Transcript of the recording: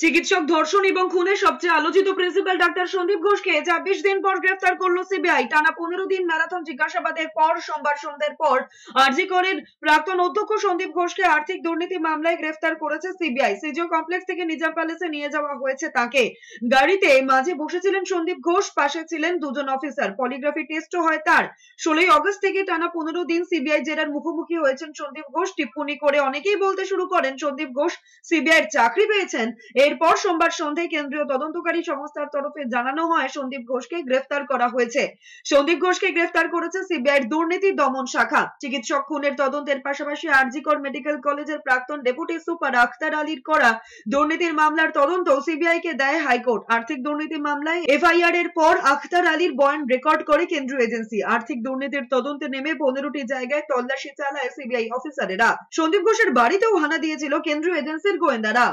চিকিৎসক ধর্ষণ এবং খুনে সবচেয়ে আলোচিত প্রিন্সিপাল ডাক্তার সন্দীপ ঘোষকে ছাব্বিশ দিন পর গ্রেফতার করলো সিবিআই টানা পনেরো দিন ম্যারাথন জিজ্ঞাসাবাদের পর সোমবার সন্ধ্যের পর আরজি করেন প্রাক্তন অধ্যক্ষ সন্দীপ ঘোষকে আর্থিক দুর্নীতি মামলায় গ্রেফতার করেছে সিবিআই সিজিও কমপ্লেক্স থেকে নিজাম প্যালেসে নিয়ে যাওয়া হয়েছে তাকে গাড়িতে মাঝে বসেছিলেন সন্দীপ ঘোষ পাশে ছিলেন দুজন অফিসার পলিগ্রাফি টেস্টও হয় তার ষোলোই অগস্ট থেকে টানা পনেরো দিন সিবিআই জেরার মুখোমুখি হয়েছেন সন্দীপ ঘোষ টিপ্পনি করে অনেকেই বলতে শুরু করেন সন্দীপ ঘোষ সিবিআই চাকরি পেয়েছেন এরপর সোমবার সন্ধ্যায় কেন্দ্রীয় তদন্তকারী সংস্থার তরফে জানানো হয় সন্দীপ ঘোষকে গ্রেফতার করা হয়েছে সন্দীপ ঘোষকে গ্রেফতার করেছে সিবিআইয়ের দুর্নীতি দমন শাখা চিকিৎসক খুনের তদন্তের পাশাপাশি আরজিকর মেডিকেল কলেজের প্রাক্তন ডেপুটি সুপার আখতার আলীর করা দুর্নীতির মামলার তদন্ত সিবিআই কে দেয় হাইকোর্ট আর্থিক দুর্নীতি মামলায় এফআইআর এর পর আখতার আলীর বয়ান রেকর্ড করে কেন্দ্রীয় এজেন্সি আর্থিক দুর্নীতির তদন্তে নেমে পনেরোটি জায়গায় তল্লাশি চালায় সিবিআই অফিসারেরা সন্দীপ ঘোষের বাড়িতেও হানা দিয়েছিল কেন্দ্রীয় এজেন্সির গোয়েন্দারা